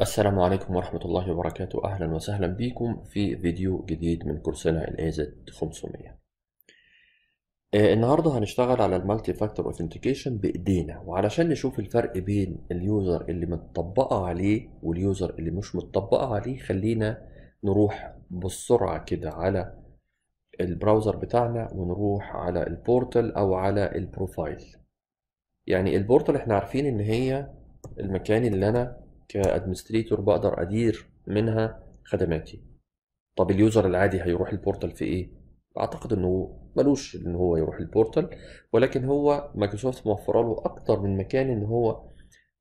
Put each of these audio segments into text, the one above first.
السلام عليكم ورحمة الله وبركاته أهلا وسهلا بكم في فيديو جديد من كورسنا ال AZ500 آه، النهاردة هنشتغل على المالتي فاكتور اوثنتيكيشن بإيدينا وعلشان نشوف الفرق بين اليوزر اللي متطبقة عليه واليوزر اللي مش متطبقة عليه خلينا نروح بالسرعة كده على البراوزر بتاعنا ونروح على البورتال أو على البروفايل يعني البورتال احنا عارفين ان هي المكان اللي انا كادمنستريتور بقدر ادير منها خدماتي طب اليوزر العادي هيروح البورتال في ايه اعتقد انه ملوش ان هو يروح البورتال ولكن هو مايكروسوفت موفره له اكتر من مكان ان هو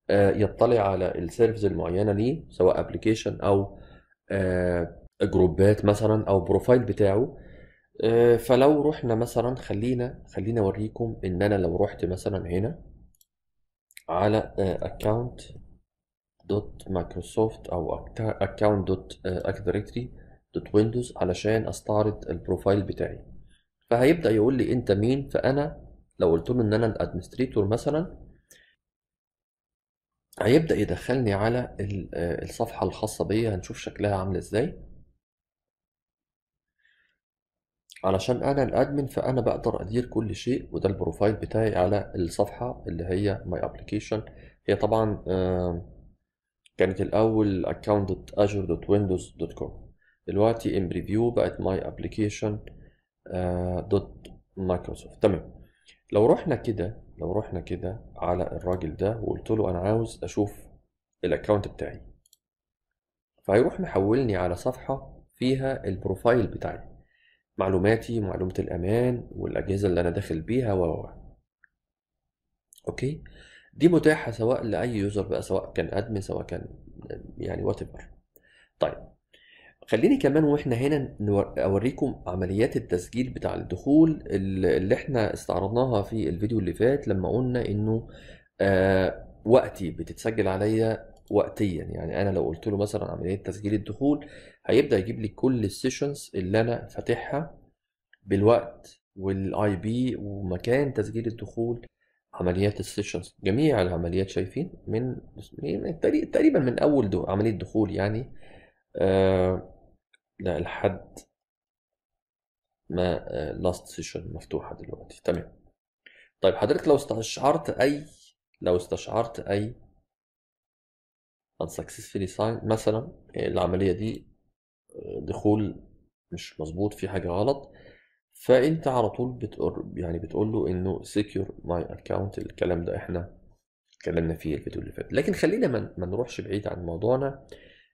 آه، يطلع على السيرفز المعينه ليه سواء ابلكيشن او آه، جروبات مثلا او بروفايل بتاعه آه، فلو رحنا مثلا خلينا خلينا اوريكم ان انا لو رحت مثلا هنا على اكونت دوت مايكروسوفت او اكونت دوت اكتف آه، دايركتري دوت ويندوز علشان استعرض البروفايل بتاعي فهيبدا يقول لي انت مين فانا لو قلت له ان انا الادمنستريتور مثلا هيبدا يدخلني على آه، الصفحه الخاصه بيا هنشوف شكلها عامل ازاي علشان انا الادمن فانا بقدر ادير كل شيء وده البروفايل بتاعي على الصفحه اللي هي ماي ابلكيشن هي طبعا آه كانت الأول account دلوقتي in preview بقت my application دوت آه، مايكروسوفت تمام لو رحنا كده لو رحنا كده على الراجل ده وقلت له أنا عاوز أشوف الأكونت بتاعي فهيروح محولني على صفحة فيها البروفايل بتاعي معلوماتي معلومة الأمان والأجهزة اللي أنا داخل بيها و اوكي دي متاحه سواء لاي يوزر بقى سواء كان ادمن سواء كان يعني وات طيب خليني كمان واحنا هنا اوريكم عمليات التسجيل بتاع الدخول اللي احنا استعرضناها في الفيديو اللي فات لما قلنا انه آه، وقتي بتتسجل عليا وقتيا يعني انا لو قلت له مثلا عمليه تسجيل الدخول هيبدا يجيب لي كل السيشنز اللي انا فاتحها بالوقت والاي بي ومكان تسجيل الدخول عمليات السيشنز جميع العمليات شايفين من تقريبا من اول دو عمليه دخول يعني آه لا لحد ما لاست آه، سيشن مفتوحه دلوقتي تمام طيب حضرتك لو استشعرت اي لو استشعرت اي unsuccessfully signed مثلا آه، العمليه دي آه، دخول مش مظبوط في حاجه غلط فانت على طول بتقر يعني بتقول له انه سيكيور ماي اكونت الكلام ده احنا اتكلمنا فيه الفيديو اللي فات لكن خلينا ما, نروحش بعيد عن موضوعنا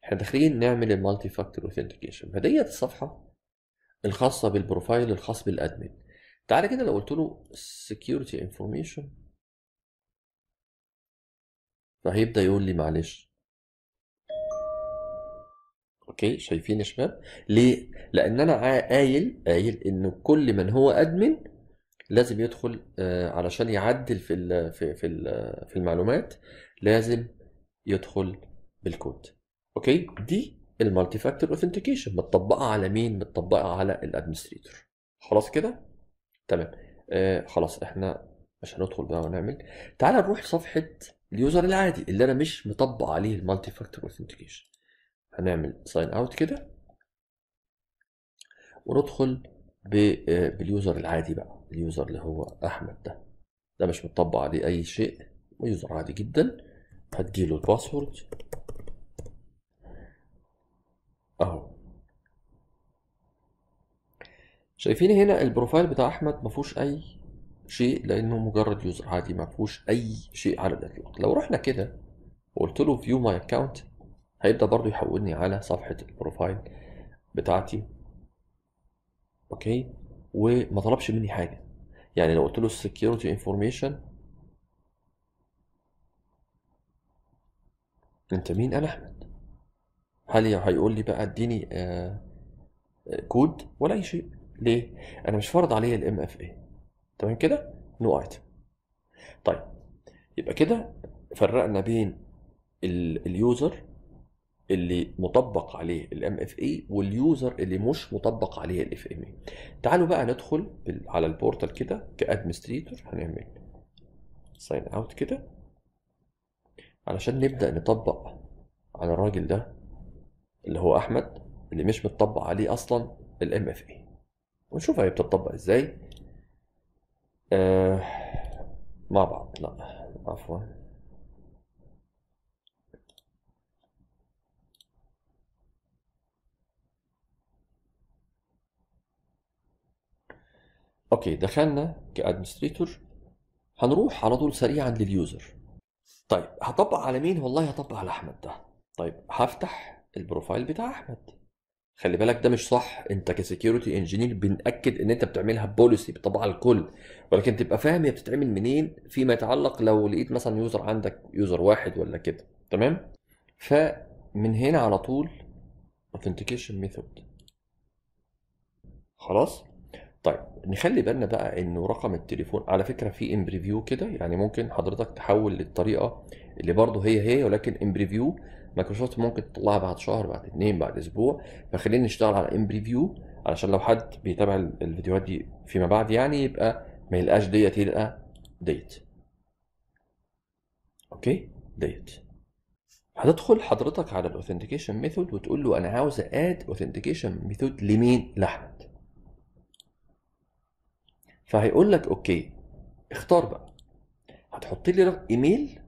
احنا داخلين نعمل المالتي فاكتور اوثنتيكيشن فديت الصفحه الخاصه بالبروفايل الخاص بالادمن تعالى كده لو قلت له سكيورتي انفورميشن فهيبدا يقول لي معلش اوكي شايفين يا شباب ليه لان انا قايل قايل ان كل من هو ادمن لازم يدخل آه، علشان يعدل في الـ في في الـ في المعلومات لازم يدخل بالكود اوكي دي المالتي فاكتور اوثنتيكيشن متطبقه على مين متطبقه على الادمنستريتور خلاص كده تمام آه خلاص احنا مش هندخل بقى ونعمل تعال نروح صفحه اليوزر العادي اللي انا مش مطبق عليه المالتي فاكتور اوثنتيكيشن هنعمل ساين اوت كده وندخل آه، باليوزر العادي بقى اليوزر اللي هو احمد ده ده مش متطبق عليه اي شيء يوزر عادي جدا هتجيله الباسورد اهو شايفين هنا البروفايل بتاع احمد ما فيهوش اي شيء لانه مجرد يوزر عادي ما فيهوش اي شيء على الاطلاق لو رحنا كده وقلت له فيو ماي اكونت هيبدأ برضو يحولني على صفحة البروفايل بتاعتي اوكي وما طلبش مني حاجة يعني لو قلت له security information انت مين انا احمد هل هيقول لي بقى اديني كود آه، آه، ولا اي شيء ليه انا مش فرض عليا الام اف اي تمام كده نو ايتم طيب يبقى كده فرقنا بين اليوزر اللي مطبق عليه الام اف اي واليوزر اللي مش مطبق عليه الاف ام اي تعالوا بقى ندخل على البورتال كده كادمنستريتور هنعمل ساين اوت كده علشان نبدا نطبق على الراجل ده اللي هو احمد اللي مش متطبق عليه اصلا الام اف اي ونشوف هي بتطبق ازاي آه مع بعض لا عفوا اوكي دخلنا كادمنستريتور هنروح على طول سريعا لليوزر طيب هطبق على مين والله هطبق على احمد ده طيب هفتح البروفايل بتاع احمد خلي بالك ده مش صح انت كسكيورتي انجينير بنأكد ان انت بتعملها بوليسي طبعا الكل ولكن تبقى فاهم هي بتتعمل منين فيما يتعلق لو لقيت مثلا يوزر عندك يوزر واحد ولا كده تمام فمن هنا على طول اوثنتيكيشن ميثود خلاص طيب نخلي بالنا بقى انه رقم التليفون على فكره في امبريفيو كده يعني ممكن حضرتك تحول للطريقه اللي برضه هي هي ولكن امبريفيو مايكروسوفت ممكن تطلعها بعد شهر بعد اثنين بعد اسبوع فخلينا نشتغل على امبريفيو علشان لو حد بيتابع الفيديوهات دي فيما بعد يعني يبقى ما يلقاش ديت يلقى ديت اوكي ديت هتدخل حضرتك على الاوثنتيكيشن ميثود وتقول له انا عاوز اد اوثنتيكيشن ميثود لمين لاحمد فهيقول لك اوكي اختار بقى هتحط لي ايميل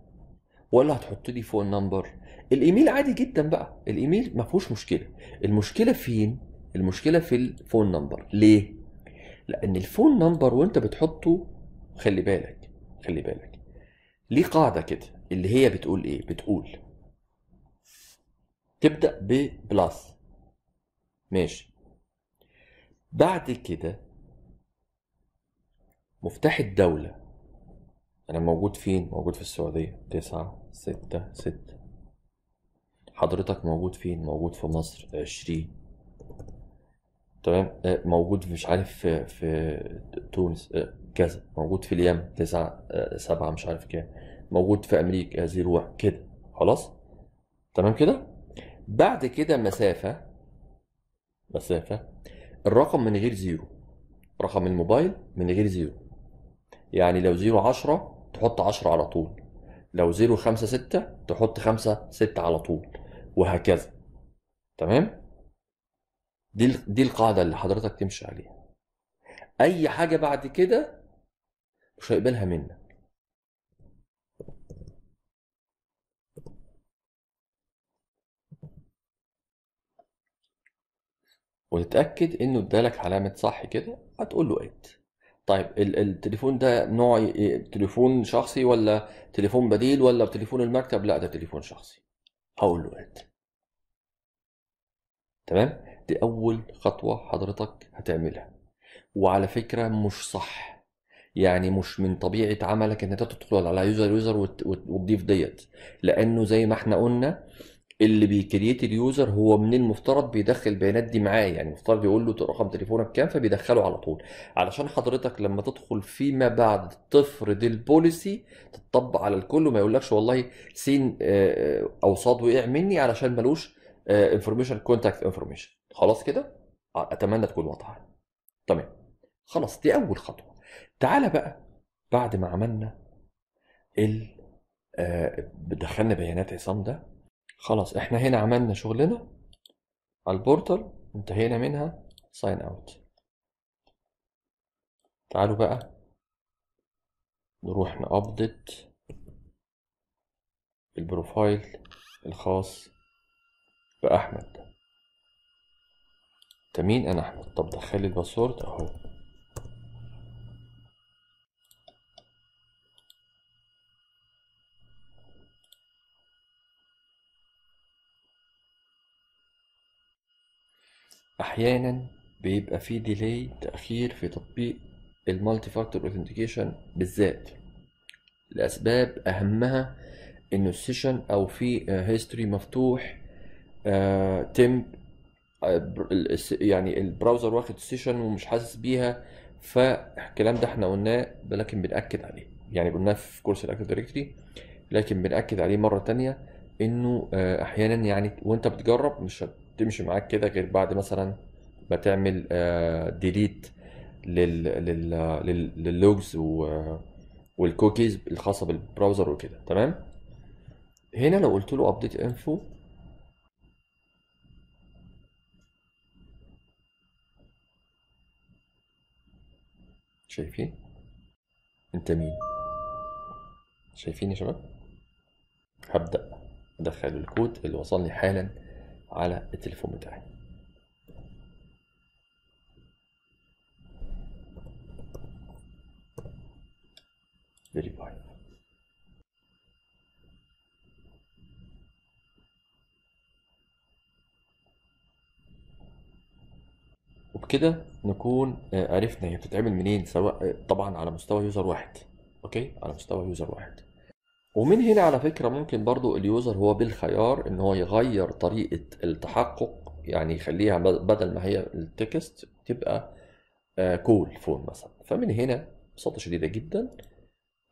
ولا هتحط لي فون نمبر الايميل عادي جدا بقى الايميل ما فيهوش مشكله المشكله فين المشكله في الفون نمبر ليه لان الفون نمبر وانت بتحطه خلي بالك خلي بالك ليه قاعده كده اللي هي بتقول ايه بتقول تبدا ببلس ماشي بعد كده مفتاح الدولة أنا موجود فين؟ موجود في السعودية تسعة ستة ستة حضرتك موجود فين؟ موجود في مصر عشرين تمام آه، موجود مش عارف في, في تونس آه، كذا موجود في اليمن تسعة آه، سبعة مش عارف كام موجود في أمريكا زيرو كده خلاص تمام كده بعد كده مسافة مسافة الرقم من غير زيرو رقم الموبايل من غير زيرو يعني لو 0 10 تحط 10 على طول لو 0 5 6 تحط 5 6 على طول وهكذا تمام دي دي القاعده اللي حضرتك تمشي عليها اي حاجه بعد كده مش هيقبلها منك وتتاكد انه ادالك علامه صح كده هتقول له ات طيب التليفون ده نوع تليفون شخصي ولا تليفون بديل ولا تليفون المكتب لا ده تليفون شخصي هقول له هات تمام دي اول خطوه حضرتك هتعملها وعلى فكره مش صح يعني مش من طبيعه عملك ان انت تدخل على يوزر يوزر وتضيف ديت لانه زي ما احنا قلنا اللي بيكريت اليوزر هو من المفترض بيدخل البيانات دي معاه يعني المفترض بيقول له رقم تليفونك كام فبيدخله على طول علشان حضرتك لما تدخل فيما بعد تفرض البوليسي تطبق على الكل وما يقولكش والله سين آه، آه، او صاد وقع مني علشان ملوش انفورميشن كونتاكت انفورميشن خلاص كده اتمنى تكون واضحه تمام خلاص دي اول خطوه تعالى بقى بعد ما عملنا ال آه، دخلنا بيانات عصام ده خلاص احنا هنا عملنا شغلنا على البورتال انتهينا منها ساين اوت تعالوا بقى نروح نابديت البروفايل الخاص بأحمد تمين انا احمد طب دخلي الباسورد اهو احيانا بيبقى في ديلي تاخير في تطبيق المالتي فاكتور اوثنتيكيشن بالذات لاسباب اهمها انه السيشن او في هيستوري آه، مفتوح آه، تم آه، يعني البراوزر واخد السيشن ومش حاسس بيها فالكلام ده احنا قلناه لكن بنأكد عليه يعني قلناه في كورس الاكتف دايركتري لكن بنأكد عليه مره تانية انه احيانا يعني وانت بتجرب مش تمشي معاك كده غير بعد مثلا ما تعمل ديليت آه، لل لل لل لللوجز والكوكيز الخاصه بالبراوزر وكده تمام هنا لو قلت له ابديت انفو شايفين انت مين شايفين يا شباب هبدا ادخل الكود اللي وصلني حالا على التليفون بتاعي وبكده نكون آه، عرفنا هي بتتعمل منين سواء آه، طبعا على مستوى يوزر واحد اوكي على مستوى يوزر واحد ومن هنا على فكرة ممكن برضو اليوزر هو بالخيار ان هو يغير طريقة التحقق يعني يخليها بدل ما هي التكست تبقى كول آه، فون مثلا فمن هنا ببساطة شديدة جدا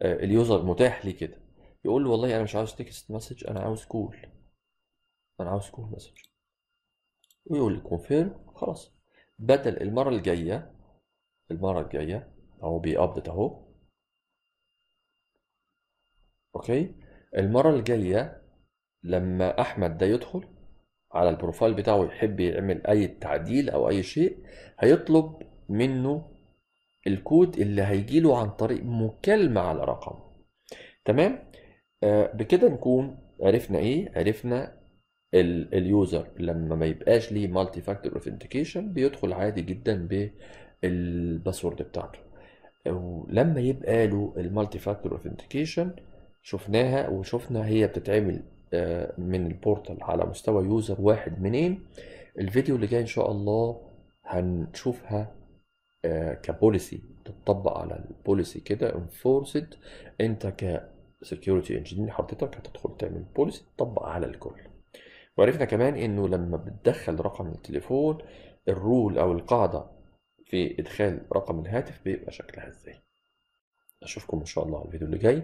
آه، اليوزر متاح ليه كده يقول له والله انا مش عاوز تكست مسج انا عاوز كول cool. انا عاوز كول cool مسج ويقول لي كونفيرم خلاص بدل المرة الجاية المرة الجاية اهو بيابديت اهو أوكي المرة الجاية لما أحمد ده يدخل على البروفايل بتاعه ويحب يعمل أي تعديل أو أي شيء هيطلب منه الكود اللي هيجي له عن طريق مكالمة على رقمه تمام آه بكده نكون عرفنا ايه عرفنا اليوزر لما ما يبقاش ليه مالتي فاكتور اوثنتيكيشن بيدخل عادي جدا بالباسورد بتاعته ولما يبقى له المالتي فاكتور اوثنتيكيشن شفناها وشفنا هي بتتعمل آه، من البورتال على مستوى يوزر واحد منين الفيديو اللي جاي ان شاء الله هنشوفها آه، كبوليسي تطبق على البوليسي كده انفورسد انت كسكيورتي انجينير حضرتك هتدخل تعمل بوليسي تطبق على الكل وعرفنا كمان انه لما بتدخل رقم التليفون الرول او القاعده في ادخال رقم الهاتف بيبقى شكلها ازاي اشوفكم ان شاء الله على الفيديو اللي جاي